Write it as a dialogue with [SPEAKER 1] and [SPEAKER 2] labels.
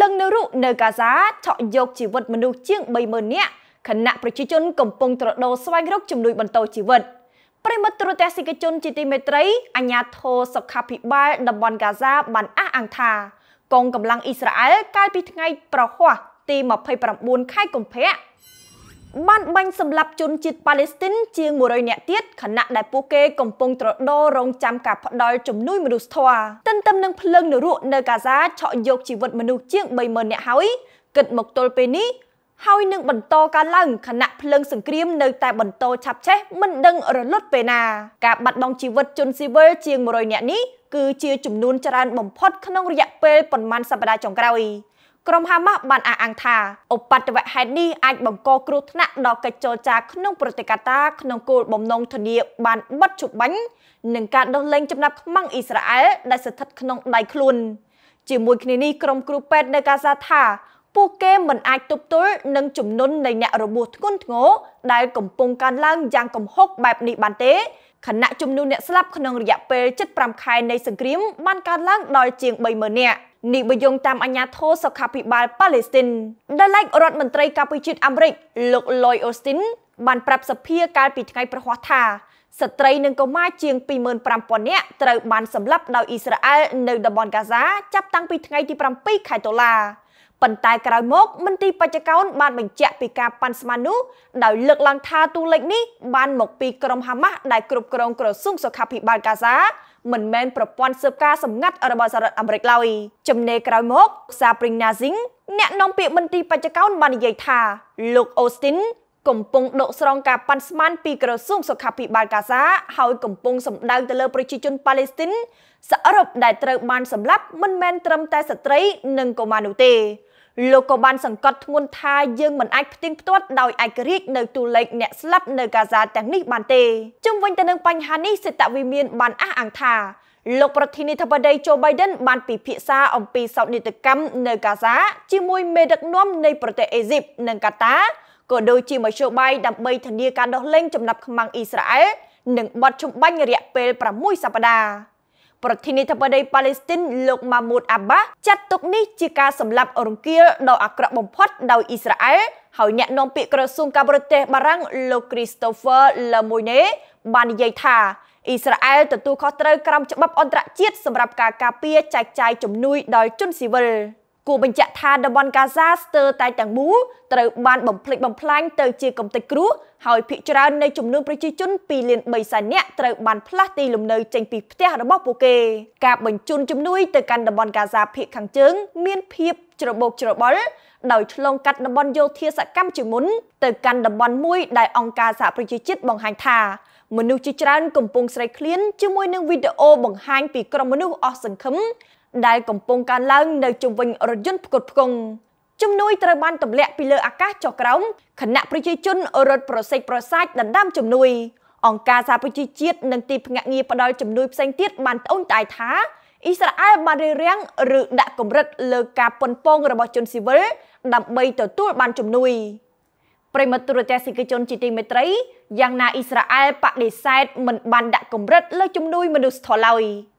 [SPEAKER 1] លឹងនៅរុនៅកាហ្សាឆក់យកជីវិតមនុស្សជាង30000នាក់ខណៈប្រជាជនកំពុងត្រដោស្វែងរកជំនួយបន្តជីវិតប្រិមត្តទូរទស្សនិកជនជាទីមេត្រីអាញាធរសុខាភិបាលតំបន់កាហ្សាបានអះអាងថា កងកម្លាំងអ៊ីស្រាអែលកាលពីថ្ងៃប្រហ័សទី29ខែកុម្ភៈបានបាញ់សម្លាប់ជនជាតិប៉ាឡេស្ទីនជាង100នាក់ទៀតខណៈដែលពួកគេកំពុងត្រដោរងចាំការផ្ដាល់ជំនួយមនុស្សធម៌ទន្ទឹមនឹងភ្លើងនរកនៅកាហ្សាឆក់យកជីវិតមនុស្សជាង30000នាក់ហើយគិតមកទល់ពេលនេះហើយនឹងបន្តការឡើងខណៈភ្លើងសង្គ្រាមនៅតែបន្តឆាប់ឆេះមិនដឹងរលត់ពេលណាការបាត់បង់ជីវិតជនស៊ីវិលជាង100នាក់នេះគឺជាចំនួនច្រើនបំផុតក្នុងរយៈពេលប្រមាណសប្តាហ៍ចុងក្រោយក្រុមហាម៉ាស់បានអះអាងថាឧបទ្ទវហេតុនេះអាចបង្កគ្រោះថ្នាក់ដល់កិច្ចចរចាក្នុងប្រទេសកាតា ក្នុងគោលបំណងធានាបានបិទជបាញ់និងការដោះលែងចំណាប់ខ្មាំងអ៊ីស្រាអែលដែលស្ថិតក្នុងដៃខ្លួនជាមួយគ្នានេះក្រុមគ្រូពេទ្យនៅកាសាថាពួកគេមិនអាចទប់ទល់នឹងចំនួននៃអ្នករបួសធ្ងន់ធ្ងរដែលកំពុងកើនឡើងយ៉ាងគំហុកបែបនេះបានទេខណៈចំនួនអ្នកស្លាប់ក្នុងរយៈពេល75ខែនៃសង្គ្រាមបានកើនឡើងដល់ជាង30000នាក់នេះបយងតាមអាញាធរសុខាភិបាលប៉ាឡេស្ទីនដែលលេខរដ្ឋមន្ត្រីការពារជាតិអាមេរិក លោក Lloyd Austin បានប្រាប់សភាកាលពីថ្ងៃប្រហ័សថាស្ត្រីនិងកុមារជាង25,000នាក់ត្រូវបានសម្លាប់ដោយអ៊ីស្រាអែលនៅតំបន់ហ្គាហ្សាចាប់តាំងពីថ្ងៃទី7ខែតុលាប៉ុន្តែក្រោយមកមន្ត្រីបច្ចកោនបានបញ្ជាក់ពីការប៉ាន់ស្មាននោះដោយលើកឡើងថាតួលេខនេះបានមកពីក្រុមហាម៉ាស់ដែលគ្រប់គ្រងក្រសួងសុខាភិបាលកាហ្សាមិនមែនប្រព័ន្ធស៊ើបការសម្ងាត់របស់សហរដ្ឋអាមេរិកឡើយចំណេក្រោយមកសាប្រីងណាស៊ីងអ្នកនាំពាក្យមន្ត្រីបច្ចកោនបាននិយាយថាលោកអូស្ទីនកំពុងដកស្រង់ការប៉ាន់ស្មានពីក្រសួងសុខាភិបាលកាហ្សាហើយកំពុងសម្ដៅទៅលើប្រជាជនប៉ាឡេស្ទីនសរុបដែលត្រូវបានសម្លាប់មិនមែនត្រឹមតែស្ត្រីនិងកុមារនោះទេលោកក៏បានសង្កត់ធ្ងន់ថាយើងមិនអាចផ្ទៀងផ្ទាត់ដោយឯករាជ្យនៅទូលេខអ្នកស្លាប់នៅកាហ្សាទាំងនេះបានទេជុំវិញទៅនឹងបញ្ហានេះសេតវិមានបានអះអាងថាលោកប្រធានាធិបតីโจ Biden បានពិភាក្សាអំពីសោកនាដកម្មនៅកាហ្សាជាមួយមេដឹកនាំនៃប្រទេសអេស៊ីបនិងកាតាក៏ដូចជាមធ្យោបាយដើម្បីធានាការដោះលែងចំណាប់ខ្មាំងអ៊ីស្រាអែលនិងបទចំបាញ់រយៈពេល6សប្តាហ៍ប្រធានាធិបតីប៉ាឡេស្ទីនលោកម៉ាមូតអាបាចាត់ទុកនេះជាការសម្លាប់រង្គាលដ៏អាក្រក់បំផុត ដោយអ៊ីស្រាអែលហើយអ្នកនាំពាក្យក្រសួងការបរទេសបារាំងលោក Christopher Lemoyne បាននិយាយថាអ៊ីស្រាអែលទទួលខុសត្រូវក្រោមច្បាប់អន្តរជាតិសម្រាប់ការការពារចែកចាយជំនួយដល់ជនស៊ីវិល។គួរបញ្ជាក់ថាតំបន់កាហ្សាស្ទើរតែទាំងមូលត្រូវបានបំផ្លិចបំផ្លាញទៅជាកំទេចគ្រោះហើយភាគច្រើននៃចំនួនប្រជាជន2លាន3សែននាក់ត្រូវបានផ្លាស់ទីលំនៅចេញពីផ្ទះរបស់ពួកគេការបញ្ជូនជំនួយទៅកាន់តំបន់កាហ្សាភាគខាងជើងមានភាពច្របូកច្របល់ដោយឆ្លងកាត់តំបន់យោធាសកម្មជាមុនទៅកាន់តំបន់មួយដែលអង្គការសហប្រជាជាតិបង្ហាញថាមនុស្សជាច្រើនកំពុងស្រេកឃ្លានជាមួយនឹងវីដេអូបង្ហាញពីក្រុមមនុស្សអស់សង្ឃឹមដែលកំពុងកើនឡើងនៅជុំវិញរថយន្តផ្គត់ផ្គង់ជំនួយត្រូវបានទម្លាក់ពីលើអាកាសចុះក្រោមគណៈប្រជាជនរត់ប្រសិចប្រសាចដណ្ដើមជំនួយ អង្គការសហប្រជាជាតិនិងទីភ្នាក់ងារផ្ដល់ជំនួយផ្សេងទៀតបានត្អូញត្អែរថាអ៊ីស្រាអែលបានរារាំងឬដាក់កម្រិត លើការប៉ុនប៉ងរបស់ជនស៊ីវិលដើម្បីទទួលបានជំនួយប្រិមត្តទូរទស្សនិកជនជាទីមេត្រីយ៉ាងណាអ៊ីស្រាអែលបដិសេធមិនបានដាក់កម្រិត លើជំនួយមនុស្សធម៌ឡើយ។